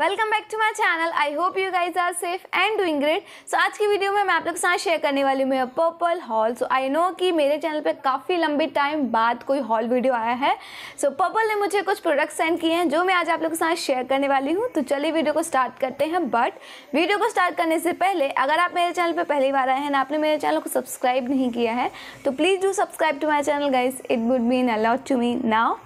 welcome back to my channel I hope you guys are safe and doing great so आज की video में मैं आप लोग के साथ शेयर करने वाली हूँ Purplle haul so I know कि मेरे चैनल पे काफ़ी लंबे टाइम बाद कोई हॉल वीडियो आया है सो so, पर्पल ने मुझे कुछ प्रोडक्ट्स सेंड किए हैं जो मैं आज आप लोग के साथ शेयर करने वाली हूँ तो चलिए वीडियो को स्टार्ट करते हैं बट वीडियो को स्टार्ट करने से पहले अगर आप मेरे चैनल पर पहली बार आए हैं ना आपने मेरे चैनल को सब्सक्राइब नहीं किया है तो please do subscribe to my channel guys it would mean a lot to me now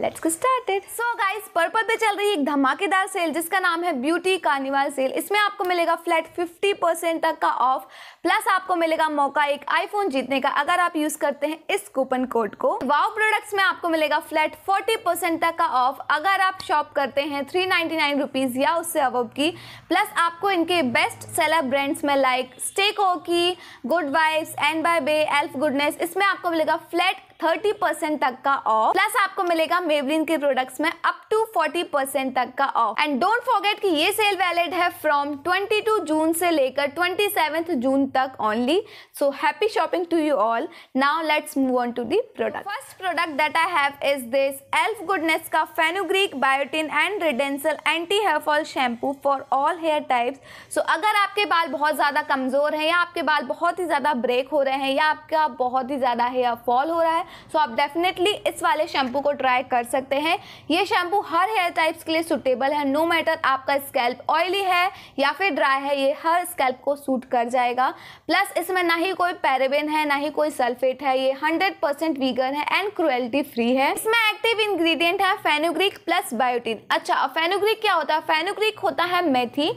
let's go started so guys Purplle पे चल रही एक धमाकेदार सेल जिसका नाम है ब्यूटी कार्निवल सेल इसमें आपको मिलेगा फ्लैट 50 तक का ऑफ प्लस आपको मिलेगा मौका एक आईफोन जीतने का अगर आप यूज करते हैं इस कूपन कोड को वाव प्रोडक्ट्स में आपको मिलेगा फ्लैट 40 परसेंट तक का ऑफ अगर आप शॉप करते हैं थ्री नाइन्टी या उससे अबव की प्लस आपको इनके बेस्ट सेलर ब्रांड्स में लाइक स्टेको की good vibes and by bay Alps Goodness इसमें आपको मिलेगा फ्लैट थर्टी परसेंट तक का ऑफ प्लस आपको मिलेगा मेबलिन के प्रोडक्ट्स में अप टू फोर्टी परसेंट तक का ऑफ एंड डोंट फॉरगेट कि ये सेल वैलिड है फ्रॉम ट्वेंटी टू जून से लेकर ट्वेंटी सेवेंथ जून तक only so happy shopping to you all now let's move on to the product first product that I have is this elf goodness का fenugreek biotin and redensyl anti hair fall shampoo for all hair types so अगर आपके बाल बहुत ज़्यादा कमज़ोर हैं या आपके बाल बहुत ही ज़्यादा ब्रेक हो रहे हैं या आपका बहुत ही ज़्यादा हेयर फॉल हो रहा है सो आप डेफिनेटली इस वाले शैम्पू को ट्राई कर सकते हैं ये शैम्पू हर हेयर टाइप्स के लिए सुटेबल है नो मैटर आपका स्कैल्प ऑयली है या फिर ड्राई है ये हर स्कैल्प को सूट कर जाएगा प्लस इसमें ना ही कोई पैराबेन है ना ही कोई सल्फेट है ये हंड्रेड परसेंट वीगन है एंड क्रुएल्टी फ्री है इसमें एक्टिव इंग्रेडिएंट है फेनोग्रिक प्लस बायोटिन अच्छा फेनोग्रिक क्या होता है फेनोग्रिक होता है मेथी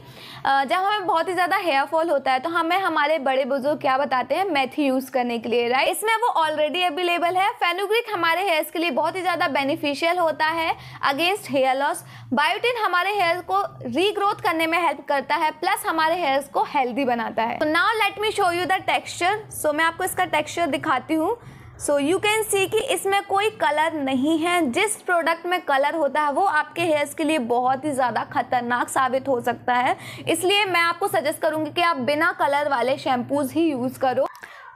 जब हमें बहुत ही ज़्यादा हेयर फॉल होता है तो हमें हमारे बड़े बुजुर्ग क्या बताते हैं मेथी यूज़ करने के लिए राइट इसमें वो ऑलरेडी अवेलेबल है फेनुग्रिक हमारे हेयर्स के लिए बहुत ही ज़्यादा बेनिफिशियल होता है अगेंस्ट हेयर लॉस बायोटिन हमारे हेयर्स को रीग्रोथ करने में हेल्प करता है प्लस हमारे हेयर्स को हेल्दी बनाता है तो now let me show you the texture so मैं आपको इसका टेक्सचर दिखाती हूँ सो यू कैन सी कि इसमें कोई कलर नहीं है जिस प्रोडक्ट में कलर होता है वो आपके हेयर्स के लिए बहुत ही ज़्यादा खतरनाक साबित हो सकता है इसलिए मैं आपको सजेस्ट करूँगी कि आप बिना कलर वाले शैम्पूज़ ही यूज़ करो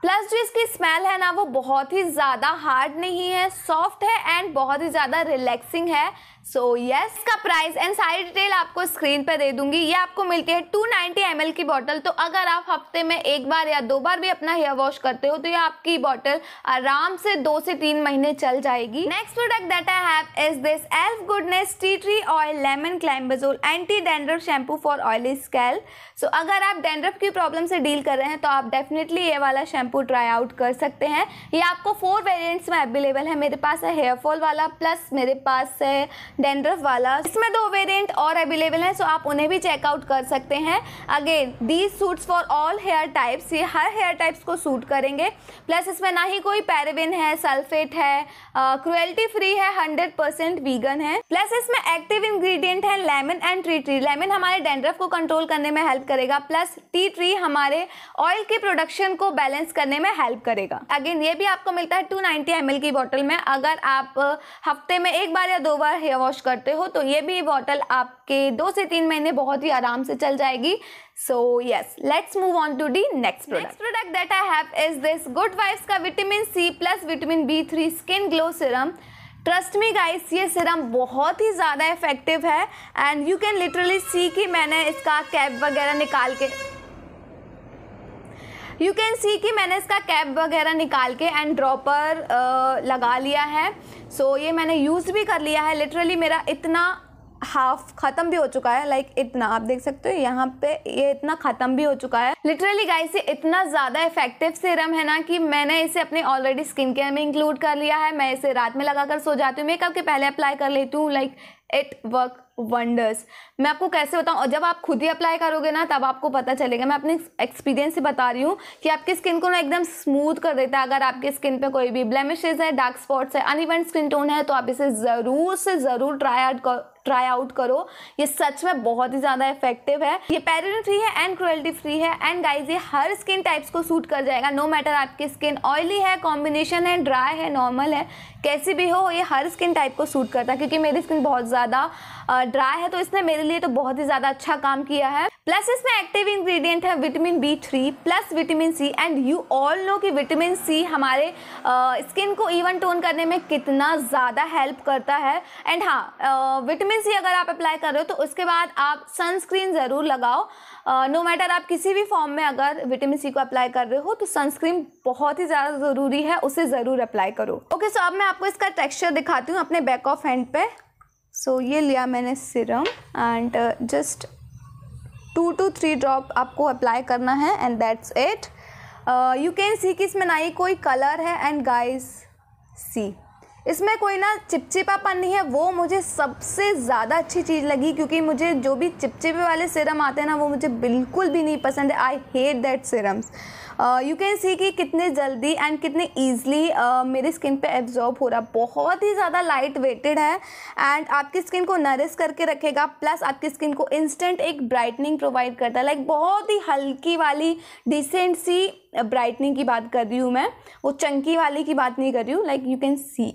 प्लस जो इसकी स्मेल है ना वो बहुत ही ज़्यादा हार्ड नहीं है सॉफ्ट है एंड बहुत ही ज़्यादा रिलैक्सिंग है सो यस का प्राइस एंड सारी डिटेल आपको स्क्रीन पर दे दूंगी ये आपको मिलती है 290 नाइन्टी की बॉटल तो अगर आप हफ्ते में एक बार या दो बार भी अपना हेयर वॉश करते हो तो ये आपकी बॉटल आराम से दो से तीन महीने चल जाएगी next product that I have is this elf Goodness tea tree oil lemon climbazole anti dandruff shampoo for oily scale so अगर आप डेंड्रव की प्रॉब्लम से डील कर रहे हैं तो आप डेफिनेटली ये वाला शैम्पू ट्राई आउट कर सकते हैं ये आपको फोर वेरियंट्स में अवेलेबल है मेरे पास है हेयरफॉल वाला प्लस मेरे पास है डेंड्रफ वाला इसमें दो वेरिएंट और अवेलेबल हैं सो आप उन्हें भी चेकआउट कर सकते हैं again these suits for all hair types ये हर हेयर टाइप्स को सूट करेंगे प्लस इसमें ना ही कोई पैराबिन है सल्फेट है क्रुएल्टी फ्री है हंड्रेड वीगन है प्लस इसमें एक्टिव इन्ग्रीडियंट है lemon and tree tree lemon हमारे डेंड्रफ को कंट्रोल करने में हेल्प करेगा प्लस टी ट्री हमारे ऑयल के प्रोडक्शन को बैलेंस करने में हेल्प करेगा अगेन ये भी आपको मिलता है 290 ml की बॉटल में अगर आप हफ्ते में एक बार या दो बार हेयर वॉश करते हो तो ये भी बॉटल आपके दो से तीन महीने बहुत ही आराम से चल जाएगी so yes let's move on to the next product product that I have is this good vibes का vitamin C plus vitamin B three skin glow serum trust me guys ये सिरम बहुत ही ज़्यादा इफेक्टिव है and you can literally see कि मैंने इसका cap वगैरह निकाल के यू कैन सी कि मैंने इसका कैप वगैरह निकाल के एंड ड्रॉपर लगा लिया है सो so, ये मैंने यूज़ भी कर लिया है लिटरली मेरा इतना हाफ ख़त्म भी हो चुका है लाइक like, इतना आप देख सकते हो यहाँ पे ये इतना ख़त्म भी हो चुका है लिटरली गाइस ये इतना ज़्यादा इफेक्टिव सीरम है ना कि मैंने इसे अपने ऑलरेडी स्किन केयर में इंक्लूड कर लिया है मैं इसे रात में लगाकर सो जाती हूँ मेकअप के पहले अप्लाई कर लेती हूँ like like, it work wonders मैं आपको कैसे बताऊँ और जब आप खुद ही अप्लाई करोगे ना तब आपको पता चलेगा मैं अपने एक्सपीरियंस से बता रही हूँ कि आपकी स्किन को ना एकदम स्मूथ कर देता है अगर आपकी स्किन पे कोई भी ब्लेमिशेज है डार्क स्पॉट्स है अनइवन स्किन टोन है तो आप इसे ज़रूर से ज़रूर ट्राई आउट ट्राई आउट करो ये सच में बहुत ही ज़्यादा इफेक्टिव है ये पैरिन फ्री है एंड क्रुएल्टी फ्री है एंड गाइज ये हर स्किन टाइप्स को सूट कर जाएगा नो मैटर आपकी स्किन ऑयली है कॉम्बिनेशन है ड्राई है नॉर्मल है कैसी भी हो ये हर स्किन टाइप को सूट करता है क्योंकि मेरी स्किन बहुत ज़्यादा ड्राई है तो इसने मेरे लिए तो बहुत ही ज़्यादा अच्छा काम किया है प्लस इसमें एक्टिव इंग्रेडिएंट है vitamin B three plus vitamin C and you all know कि विटामिन सी हमारे स्किन को इवन टोन करने में कितना ज़्यादा हेल्प करता है एंड हाँ विटामिन सी अगर आप अप्लाई कर रहे हो तो उसके बाद आप सनस्क्रीन ज़रूर लगाओ नो uh, मैटर no आप किसी भी फॉर्म में अगर विटामिन सी को अप्लाई कर रहे हो तो सनस्क्रीन बहुत ही ज़्यादा ज़रूरी है उसे ज़रूर अप्लाई करो ओके okay, सो so अब मैं आपको इसका टेक्स्चर दिखाती हूँ अपने बैक ऑफ हैंड पे सो so, ये लिया मैंने serum and just two two three drop आपको अप्लाई करना है and that's it you can see कि इसमें ना ही कोई कलर है एंड गाइस सी इसमें कोई ना चिपचिपापन नहीं है वो मुझे सबसे ज़्यादा अच्छी चीज़ लगी क्योंकि मुझे जो भी चिपचिपे वाले सिरम आते हैं ना वो मुझे बिल्कुल भी नहीं पसंद है I hate that serums you can see कि कितने जल्दी एंड कितने ईजली uh, मेरी स्किन पे एब्जॉर्ब हो रहा बहुत ही ज़्यादा लाइट वेटेड है एंड आपकी स्किन को नरिश करके रखेगा प्लस आपकी स्किन को इंस्टेंट एक ब्राइटनिंग प्रोवाइड करता है लाइक बहुत ही हल्की वाली डिसेंट सी ब्राइटनिंग की बात कर रही हूँ मैं वो चंकी वाली की बात नहीं कर रही हूँ like you can see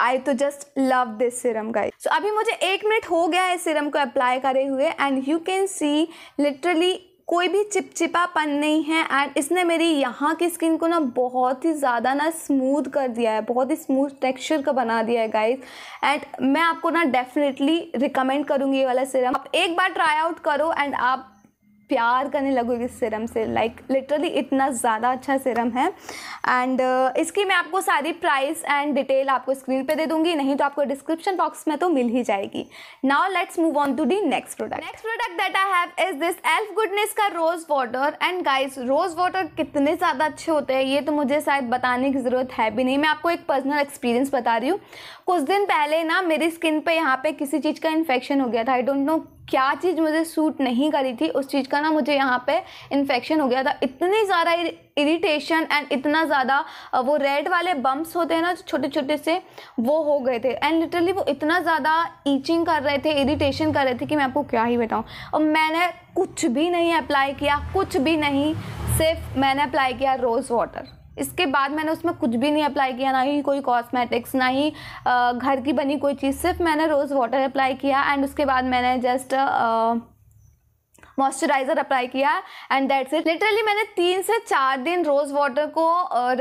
I तो just love this serum guys so अभी मुझे एक मिनट हो गया है सिरम को अप्लाई करे हुए and you can see literally कोई भी चिपचिपापन नहीं है एंड इसने मेरी यहाँ की स्किन को ना बहुत ही ज़्यादा ना स्मूथ कर दिया है बहुत ही स्मूथ टेक्सचर का बना दिया है गाइस एंड मैं आपको ना डेफिनेटली रिकमेंड करूँगी ये वाला सिरम आप एक बार ट्राई आउट करो एंड आप प्यार करने लगूंगी इस सिरम से लाइक like, लिटरली इतना ज़्यादा अच्छा सिरम है एंड uh, इसकी मैं आपको सारी प्राइस एंड डिटेल आपको स्क्रीन पे दे दूंगी नहीं तो आपको डिस्क्रिप्शन बॉक्स में तो मिल ही जाएगी now let's move on to the next product next product that I have is this elf goodness का rose water and guys rose water कितने ज़्यादा अच्छे होते हैं ये तो मुझे शायद बताने की ज़रूरत है भी नहीं मैं आपको एक पर्सनल एक्सपीरियंस बता रही हूँ कुछ दिन पहले ना मेरी स्किन पर यहाँ पर किसी चीज़ का इन्फेक्शन हो गया था आई डोंट नो क्या चीज़ मुझे सूट नहीं करी थी उस चीज़ का ना मुझे यहाँ पे इन्फेक्शन हो गया था इतनी ज़्यादा इरिटेशन एंड इतना ज़्यादा वो रेड वाले बम्प्स होते हैं ना छोटे छोटे से वो हो गए थे एंड लिटरली वो इतना ज़्यादा ईचिंग कर रहे थे इरिटेशन कर रहे थे कि मैं आपको क्या ही बताऊँ और मैंने कुछ भी नहीं अप्लाई किया कुछ भी नहीं सिर्फ मैंने अप्लाई किया रोज़ वाटर इसके बाद मैंने उसमें कुछ भी नहीं अप्लाई किया ना ही कोई कॉस्मेटिक्स ना ही घर की बनी कोई चीज़ सिर्फ मैंने रोज़ वाटर अप्लाई किया एंड उसके बाद मैंने जस्ट मॉइस्चराइज़र अप्लाई किया एंड दैट्स इट लिटरली मैंने तीन से चार दिन रोज़ वाटर को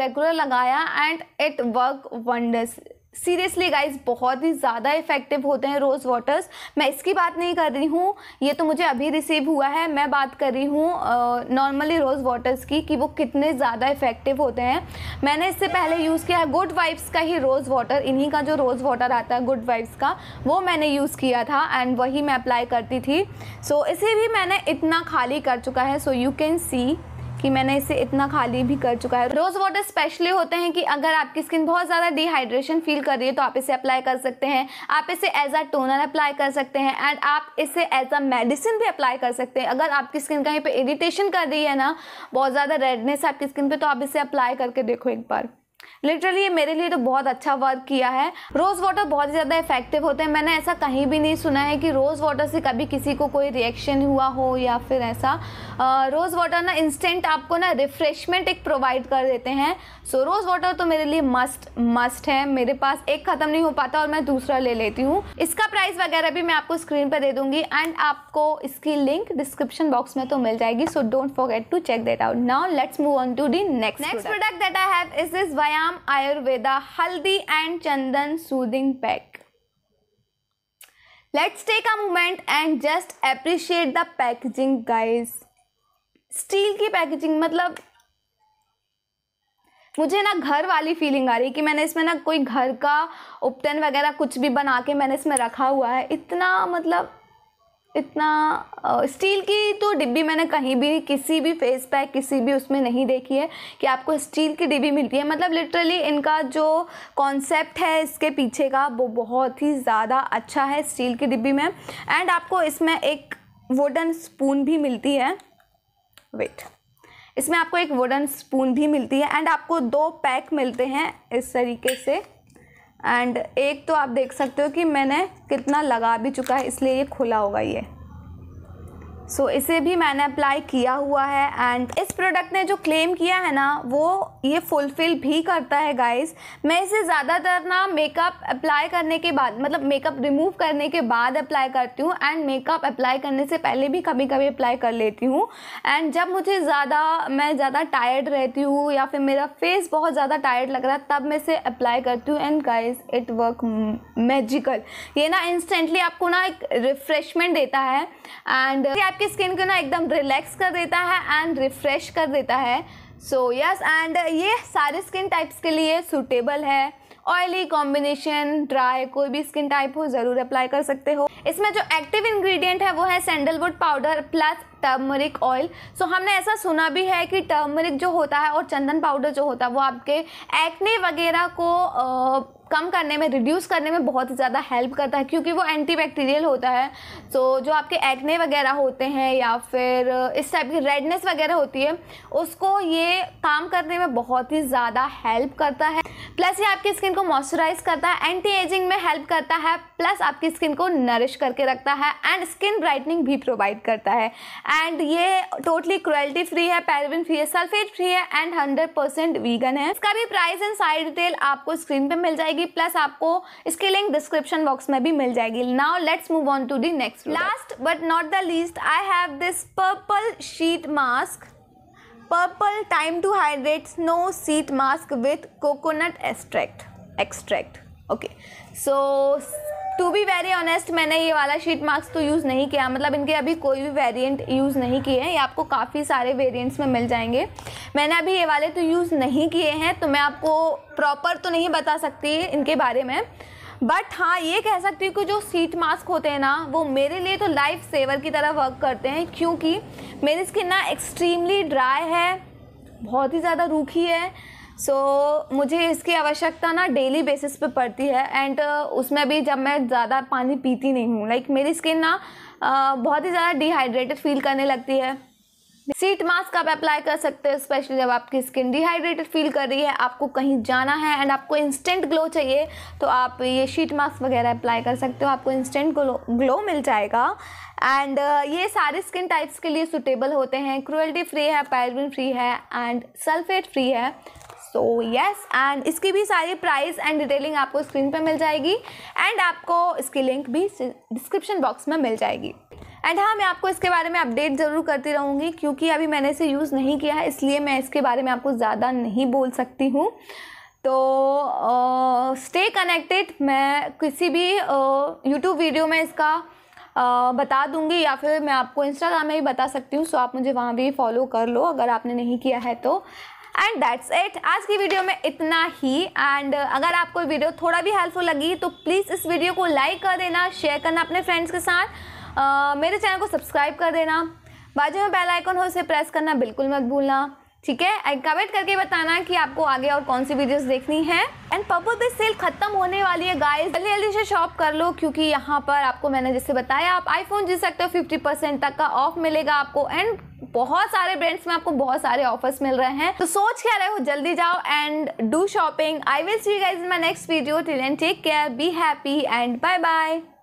रेगुलर लगाया and it work wonders seriously guys बहुत ही ज़्यादा इफेक्टिव होते हैं रोज़ वाटर्स मैं इसकी बात नहीं कर रही हूँ ये तो मुझे अभी रिसीव हुआ है मैं बात कर रही हूँ नॉर्मली रोज़ वाटर्स की कि वो कितने ज़्यादा इफेक्टिव होते हैं मैंने इससे पहले यूज़ किया है गुड वाइब्स का ही रोज़ वाटर इन्हीं का जो रोज़ वाटर आता है गुड वाइब्स का वो मैंने यूज़ किया था एंड वही मैं अप्लाई करती थी सो so, इसे भी मैंने इतना खाली कर चुका है सो यू कैन सी कि मैंने इसे इतना खाली भी कर चुका है रोज़ वाटर स्पेशली होते हैं कि अगर आपकी स्किन बहुत ज़्यादा डिहाइड्रेशन फील कर रही है तो आप इसे अप्लाई कर सकते हैं आप इसे एज अ टोनर अप्लाई कर सकते हैं एंड आप इसे एज अ मेडिसिन भी अप्लाई कर सकते हैं अगर आपकी स्किन कहीं पर इरीटेशन कर रही है ना बहुत ज़्यादा रेडनेस है आपकी स्किन पर तो आप इसे अप्लाई करके देखो एक बार लिटरली ये मेरे लिए तो बहुत अच्छा वर्क किया है रोज़ वाटर बहुत ही ज़्यादा इफेक्टिव होते हैं मैंने ऐसा कहीं भी नहीं सुना है कि रोज़ वाटर से कभी किसी को कोई रिएक्शन हुआ हो या फिर ऐसा रोज़ वाटर ना इंस्टेंट आपको ना रिफ्रेशमेंट एक प्रोवाइड कर देते हैं सो रोज़ वाटर तो मेरे लिए मस्ट मस्ट है मेरे पास एक ख़त्म नहीं हो पाता और मैं दूसरा ले लेती हूँ इसका प्राइस वगैरह भी मैं आपको स्क्रीन पर दे दूँगी एंड आपको इसकी लिंक डिस्क्रिप्शन बॉक्स में तो मिल जाएगी so don't forget to check that out now let's move on to the next next product that I have is is Y Pranayama Ayurveda haldi and chandan soothing pack let's take a moment and just appreciate the packaging guys steel की packaging मतलब मुझे ना घर वाली feeling आ रही कि मैंने इसमें ना कोई घर का उपटन वगैरह कुछ भी बना के मैंने इसमें रखा हुआ है इतना मतलब इतना स्टील की तो डिब्बी मैंने कहीं भी किसी भी फेस पैक किसी भी उसमें नहीं देखी है कि आपको स्टील की डिब्बी मिलती है मतलब लिटरली इनका जो कॉन्सेप्ट है इसके पीछे का वो बहुत ही ज़्यादा अच्छा है स्टील की डिब्बी में एंड आपको इसमें एक वुडन स्पून भी मिलती है वेट इसमें आपको एक वुडन स्पून भी मिलती है एंड आपको दो पैक मिलते हैं इस तरीके से एंड एक तो आप देख सकते हो कि मैंने कितना लगा भी चुका है इसलिए ये खुला होगा ये सो so, इसे भी मैंने अप्लाई किया हुआ है एंड इस प्रोडक्ट ने जो क्लेम किया है ना वो ये फुलफिल भी करता है गाइस मैं इसे ज़्यादातर ना मेकअप अप्लाई करने के बाद मतलब मेकअप रिमूव करने के बाद अप्लाई करती हूँ एंड मेकअप अप्लाई करने से पहले भी कभी कभी अप्लाई कर लेती हूँ एंड जब मुझे ज़्यादा मैं ज़्यादा टायर्ड रहती हूँ या फिर मेरा फेस बहुत ज़्यादा टायर्ड लग रहा है तब मैं इसे अप्लाई करती हूँ and guys it work magical ये ना इंस्टेंटली आपको ना एक रिफ्रेशमेंट देता है एंड आपकी स्किन को ना एकदम रिलैक्स कर देता है एंड रिफ्रेश कर देता है सो यस एंड ये सारे स्किन टाइप्स के लिए सूटेबल है ऑयली कॉम्बिनेशन ड्राई कोई भी स्किन टाइप हो ज़रूर अप्लाई कर सकते हो इसमें जो एक्टिव इंग्रेडिएंट है वो है sandalwood powder plus turmeric oil so हमने ऐसा सुना भी है कि टर्मरिक जो होता है और चंदन पाउडर जो होता है वो आपके एक्ने वगैरह को आ, कम करने में रिड्यूस करने में बहुत ही ज़्यादा हेल्प करता है क्योंकि वो एंटीबैक्टीरियल होता है तो जो आपके एक्ने वगैरह होते हैं या फिर uh, इस टाइप की रेडनेस वगैरह होती है उसको ये काम करने में बहुत ही ज़्यादा हेल्प करता है प्लस ये आपकी स्किन को मॉइस्चराइज करता है एंटी एजिंग में हेल्प करता है प्लस आपकी स्किन को नरिश करके रखता है एंड स्किन ब्राइटनिंग भी प्रोवाइड करता है एंड ये टोटली क्रुएल्टी फ्री है पैरविन फ्री है सल्फेट फ्री है एंड हंड्रेड परसेंट वीगन है इसका भी प्राइस एंड साइड डिटेल आपको स्क्रीन पर मिल जाएगी होगी प्लस आपको इसकी लिंक डिस्क्रिप्शन बॉक्स में भी मिल जाएगी now let's move on to the next last but not the least I have this purple sheet mask purple time to hydrate snow sheet mask with coconut extract extract okay so to be very honest मैंने ये वाला sheet marks तो use नहीं किया मतलब इनके अभी कोई भी वेरिएंट यूज़ नहीं किए हैं ये आपको काफ़ी सारे वेरिएंट्स में मिल जाएंगे मैंने अभी ये वाले तो यूज़ नहीं किए हैं तो मैं आपको प्रॉपर तो नहीं बता सकती इनके बारे में बट हाँ ये कह सकती हूँ कि जो सीट मास्क होते हैं ना वो मेरे लिए तो लाइफ सेवर की तरह वर्क करते हैं क्योंकि मेरी स्किन ना एक्सट्रीमली ड्राई है बहुत ही ज़्यादा रूखी है सो so, मुझे इसकी आवश्यकता ना डेली बेसिस पे पड़ती है एंड uh, उसमें भी जब मैं ज़्यादा पानी पीती नहीं हूँ लाइक like, मेरी स्किन ना uh, बहुत ही ज़्यादा डिहाइड्रेटेड फील करने लगती है सीट मास्क आप अप्लाई कर सकते हो स्पेशली जब आपकी स्किन डिहाइड्रेटेड फील कर रही है आपको कहीं जाना है एंड आपको इंस्टेंट ग्लो चाहिए तो आप ये शीट मास्क वगैरह अप्लाई कर सकते हो आपको इंस्टेंट ग्लो ग्लो मिल जाएगा एंड uh, ये सारे स्किन टाइप्स के लिए सुटेबल होते हैं क्रुएल्टी फ्री है पैरबिन फ्री है एंड सल्फेट फ्री है सो यस एंड इसकी भी सारी प्राइस एंड डिटेलिंग आपको स्क्रीन पर मिल जाएगी एंड आपको इसकी लिंक भी डिस्क्रिप्शन बॉक्स में मिल जाएगी एंड हाँ मैं आपको इसके बारे में अपडेट ज़रूर करती रहूँगी क्योंकि अभी मैंने इसे यूज़ नहीं किया है इसलिए मैं इसके बारे में आपको ज़्यादा नहीं बोल सकती हूँ तो स्टे uh, कनेक्टेड मैं किसी भी यूट्यूब uh, वीडियो में इसका Uh, बता दूँगी या फिर मैं आपको इंस्टाग्राम में भी बता सकती हूँ सो आप मुझे वहाँ भी फॉलो कर लो अगर आपने नहीं किया है तो एंड दैट्स इट आज की वीडियो में इतना ही एंड uh, अगर आपको वीडियो थोड़ा भी हेल्पफुल लगी तो प्लीज़ इस वीडियो को लाइक कर देना शेयर करना अपने फ्रेंड्स के साथ uh, मेरे चैनल को सब्सक्राइब कर देना बाजू में बेल आइकन हो उसे प्रेस करना बिल्कुल मत भूलना ठीक है कमेंट करके बताना कि आपको आगे और कौन सी वीडियोस देखनी है एंड पर्पल पे सेल खत्म होने वाली है गाइस जल्दी जल्दी से शॉप कर लो क्योंकि यहाँ पर आपको मैंने जैसे बताया आप आईफोन जी सकते हो फिफ्टी परसेंट तक का ऑफ मिलेगा आपको एंड बहुत सारे ब्रांड्स में आपको बहुत सारे ऑफर्स मिल रहे हैं तो सोच क्या रहे हो जल्दी जाओ and do shopping I will see guys in my next video take care be happy and bye bye